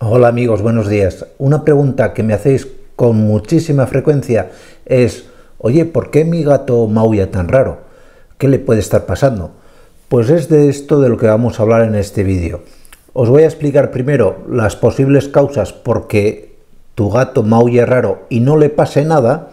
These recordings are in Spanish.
Hola amigos, buenos días. Una pregunta que me hacéis con muchísima frecuencia es, oye, ¿por qué mi gato maulla tan raro? ¿Qué le puede estar pasando? Pues es de esto de lo que vamos a hablar en este vídeo. Os voy a explicar primero las posibles causas por qué tu gato maulla raro y no le pase nada.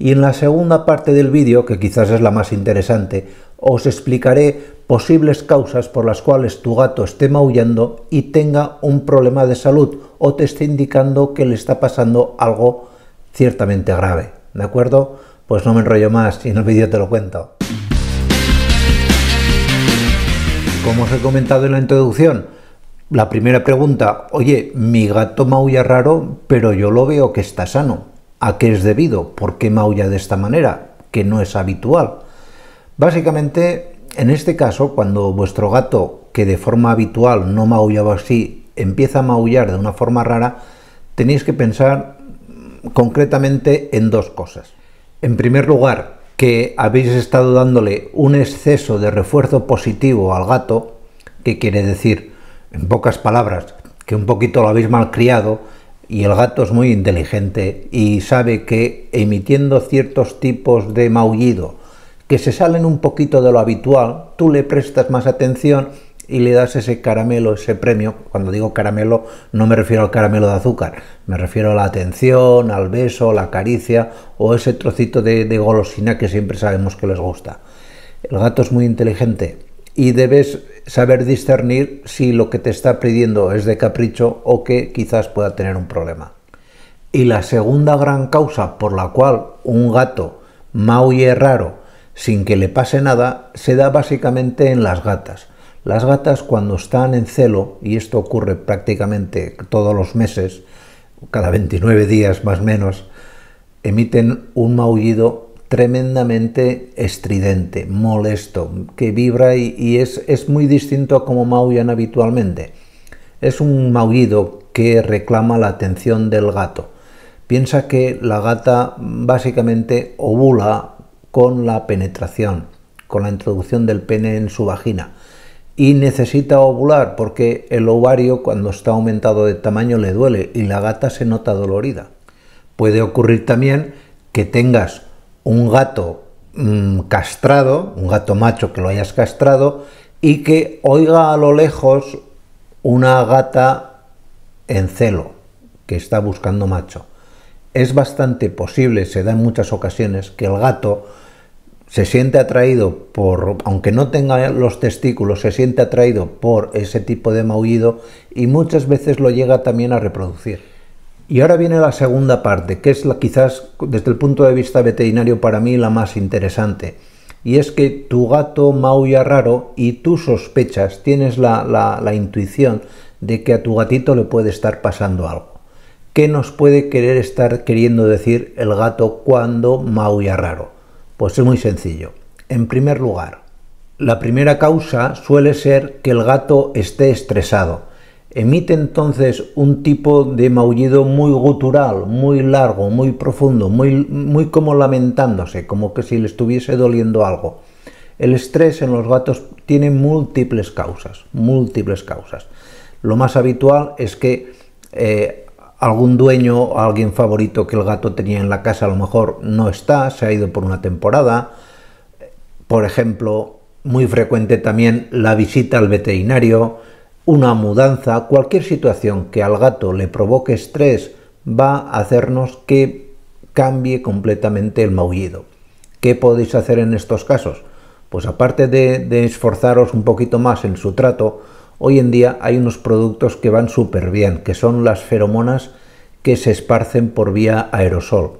Y en la segunda parte del vídeo, que quizás es la más interesante, os explicaré posibles causas por las cuales tu gato esté maullando y tenga un problema de salud o te esté indicando que le está pasando algo ciertamente grave. ¿De acuerdo? Pues no me enrollo más y en el vídeo te lo cuento. Como os he comentado en la introducción, la primera pregunta, oye, mi gato maulla raro, pero yo lo veo que está sano. ¿A qué es debido? ¿Por qué maulla de esta manera? Que no es habitual. Básicamente en este caso, cuando vuestro gato, que de forma habitual no maullaba así, empieza a maullar de una forma rara, tenéis que pensar mm, concretamente en dos cosas. En primer lugar, que habéis estado dándole un exceso de refuerzo positivo al gato, que quiere decir, en pocas palabras, que un poquito lo habéis malcriado y el gato es muy inteligente y sabe que emitiendo ciertos tipos de maullido se salen un poquito de lo habitual, tú le prestas más atención y le das ese caramelo, ese premio. Cuando digo caramelo, no me refiero al caramelo de azúcar, me refiero a la atención, al beso, la caricia o ese trocito de, de golosina que siempre sabemos que les gusta. El gato es muy inteligente y debes saber discernir si lo que te está pidiendo es de capricho o que quizás pueda tener un problema. Y la segunda gran causa por la cual un gato maulle raro sin que le pase nada, se da básicamente en las gatas. Las gatas cuando están en celo, y esto ocurre prácticamente todos los meses, cada 29 días más o menos, emiten un maullido tremendamente estridente, molesto, que vibra y, es, es, muy distinto a como maullan habitualmente. Es un maullido que reclama la atención del gato. Piensa que la gata básicamente ovula con la penetración, con la introducción del pene en su vagina. Y necesita ovular porque el ovario cuando está aumentado de tamaño le duele y la gata se nota dolorida. Puede ocurrir también que tengas un gato mm, castrado, un gato macho que lo hayas castrado, y que oiga a lo lejos una gata en celo, que está buscando macho. Es bastante posible, se da en muchas ocasiones, que el gato se siente atraído por, aunque no tenga los testículos, se siente atraído por ese tipo de maullido y muchas veces lo llega también a reproducir. Y ahora viene la segunda parte, que es la, quizás desde el punto de vista veterinario para mí la más interesante. Y es que tu gato maulla raro y tú sospechas, tienes la, la intuición de que a tu gatito le puede estar pasando algo. ¿Qué nos puede querer estar queriendo decir el gato cuando maulla raro? Pues es muy sencillo. En primer lugar, la primera causa suele ser que el gato esté estresado. Emite entonces un tipo de maullido muy gutural, muy largo, muy profundo, muy, muy como lamentándose, como que si le estuviese doliendo algo. El estrés en los gatos tiene múltiples causas, múltiples causas. Lo más habitual es que eh, algún dueño, alguien favorito que el gato tenía en la casa a lo mejor no está, se ha ido por una temporada. Por ejemplo, muy frecuente también la visita al veterinario, una mudanza, cualquier situación que al gato le provoque estrés va a hacernos que cambie completamente el maullido. ¿Qué podéis hacer en estos casos? Pues aparte de, de esforzaros un poquito más en su trato, Hoy en día hay unos productos que van súper bien, que son las feromonas que se esparcen por vía aerosol.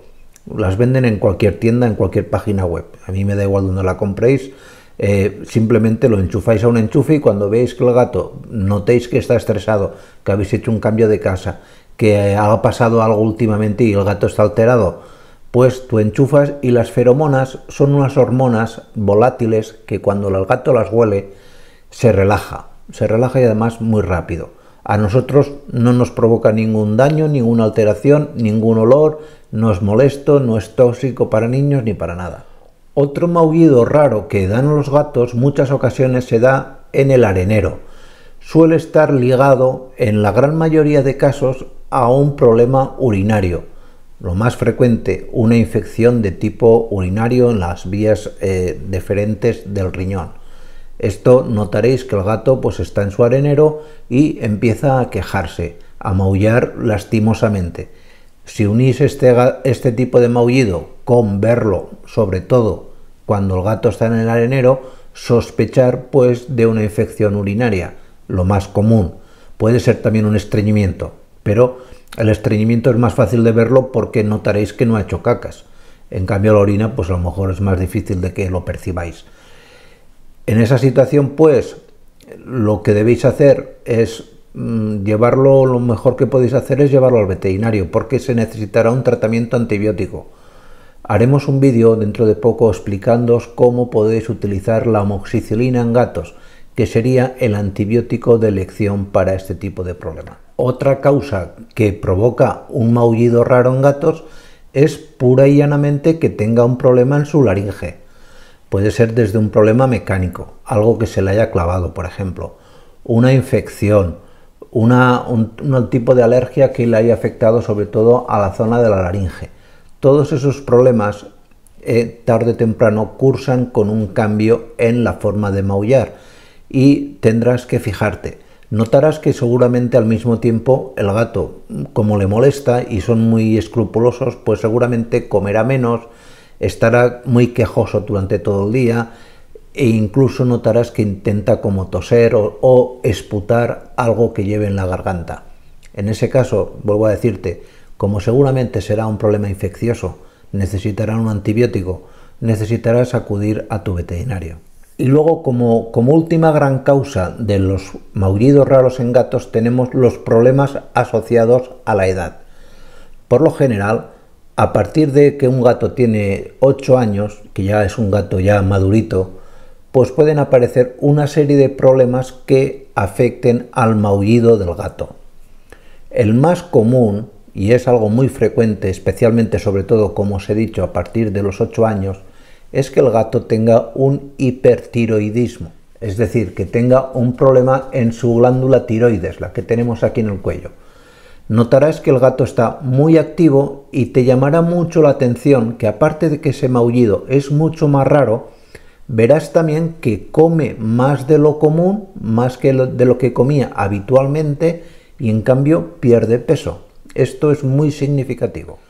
Las venden en cualquier tienda, en cualquier página web. A mí me da igual donde la compréis. Eh, simplemente lo enchufáis a un enchufe y cuando veis que el gato notéis que está estresado, que habéis hecho un cambio de casa, que ha pasado algo últimamente y el gato está alterado, pues tú enchufas y las feromonas son unas hormonas volátiles que cuando el gato las huele se relaja se relaja y además muy rápido. A nosotros no nos provoca ningún daño, ninguna alteración, ningún olor, no es molesto, no es tóxico para niños ni para nada. Otro maullido raro que dan los gatos muchas ocasiones se da en el arenero. Suele estar ligado en la gran mayoría de casos a un problema urinario. Lo más frecuente, una infección de tipo urinario en las vías eh, deferentes del riñón. Esto notaréis que el gato pues está en su arenero y empieza a quejarse, a maullar lastimosamente. Si unís este, este tipo de maullido con verlo, sobre todo cuando el gato está en el arenero, sospechar pues de una infección urinaria, lo más común. Puede ser también un estreñimiento, pero el estreñimiento es más fácil de verlo porque notaréis que no ha hecho cacas. En cambio la orina pues a lo mejor es más difícil de que lo percibáis. En esa situación, pues, lo que debéis hacer es mm, llevarlo, lo mejor que podéis hacer es llevarlo al veterinario, porque se necesitará un tratamiento antibiótico. Haremos un vídeo dentro de poco explicándoos cómo podéis utilizar la amoxicilina en gatos, que sería el antibiótico de elección para este tipo de problema. Otra causa que provoca un maullido raro en gatos es pura y llanamente que tenga un problema en su laringe. Puede ser desde un problema mecánico, algo que se le haya clavado, por ejemplo, una infección, un, tipo de alergia que le haya afectado sobre todo a la zona de la laringe. Todos esos problemas eh, tarde o temprano cursan con un cambio en la forma de maullar y tendrás que fijarte. Notarás que seguramente al mismo tiempo el gato, como le molesta y son muy escrupulosos, pues seguramente comerá menos, estará muy quejoso durante todo el día e incluso notarás que intenta como toser o, esputar algo que lleve en la garganta. En ese caso, vuelvo a decirte, como seguramente será un problema infeccioso, necesitará un antibiótico, necesitarás acudir a tu veterinario. Y luego, como, como, última gran causa de los maullidos raros en gatos, tenemos los problemas asociados a la edad. Por lo general, a partir de que un gato tiene 8 años, que ya es un gato ya madurito, pues pueden aparecer una serie de problemas que afecten al maullido del gato. El más común, y es algo muy frecuente, especialmente sobre todo, como os he dicho, a partir de los 8 años, es que el gato tenga un hipertiroidismo, es decir, que tenga un problema en su glándula tiroides, la que tenemos aquí en el cuello. Notarás que el gato está muy activo y te llamará mucho la atención que aparte de que ese maullido es mucho más raro, verás también que come más de lo común, más que de lo que comía habitualmente y en cambio pierde peso. Esto es muy significativo.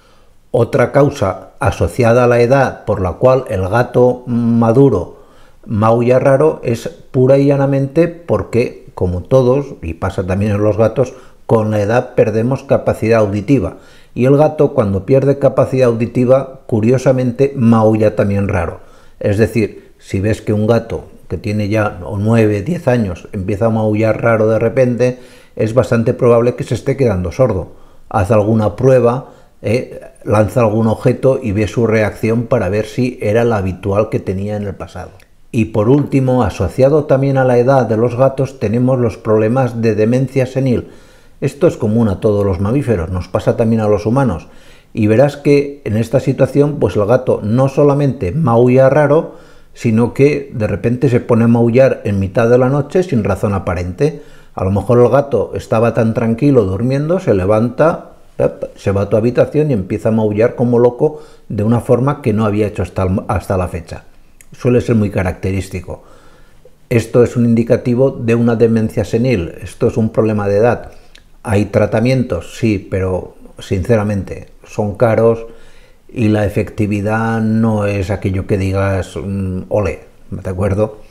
Otra causa asociada a la edad por la cual el gato maduro maulla raro es pura y llanamente porque, como todos, y pasa también en los gatos, con la edad perdemos capacidad auditiva y el gato cuando pierde capacidad auditiva, curiosamente, maulla también raro. Es decir, si ves que un gato que tiene ya 9, 10 años empieza a maullar raro de repente, es bastante probable que se esté quedando sordo. Haz alguna prueba, eh, lanza algún objeto y ve su reacción para ver si era la habitual que tenía en el pasado. Y por último, asociado también a la edad de los gatos, tenemos los problemas de demencia senil, esto es común a todos los mamíferos, nos pasa también a los humanos. Y verás que en esta situación, pues el gato no solamente maulla raro, sino que de repente se pone a maullar en mitad de la noche sin razón aparente. A lo mejor el gato estaba tan tranquilo durmiendo, se levanta, se va a tu habitación y empieza a maullar como loco de una forma que no había hecho hasta, hasta la fecha. Suele ser muy característico. Esto es un indicativo de una demencia senil, esto es un problema de edad. Hay tratamientos, sí, pero sinceramente son caros y la efectividad no es aquello que digas mm, ole, ¿de acuerdo?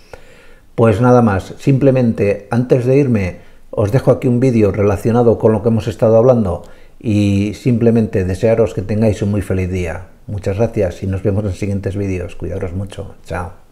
Pues nada más, simplemente antes de irme os dejo aquí un vídeo relacionado con lo que hemos estado hablando y simplemente desearos que tengáis un muy feliz día. Muchas gracias y nos vemos en siguientes vídeos. Cuidaros mucho. Chao.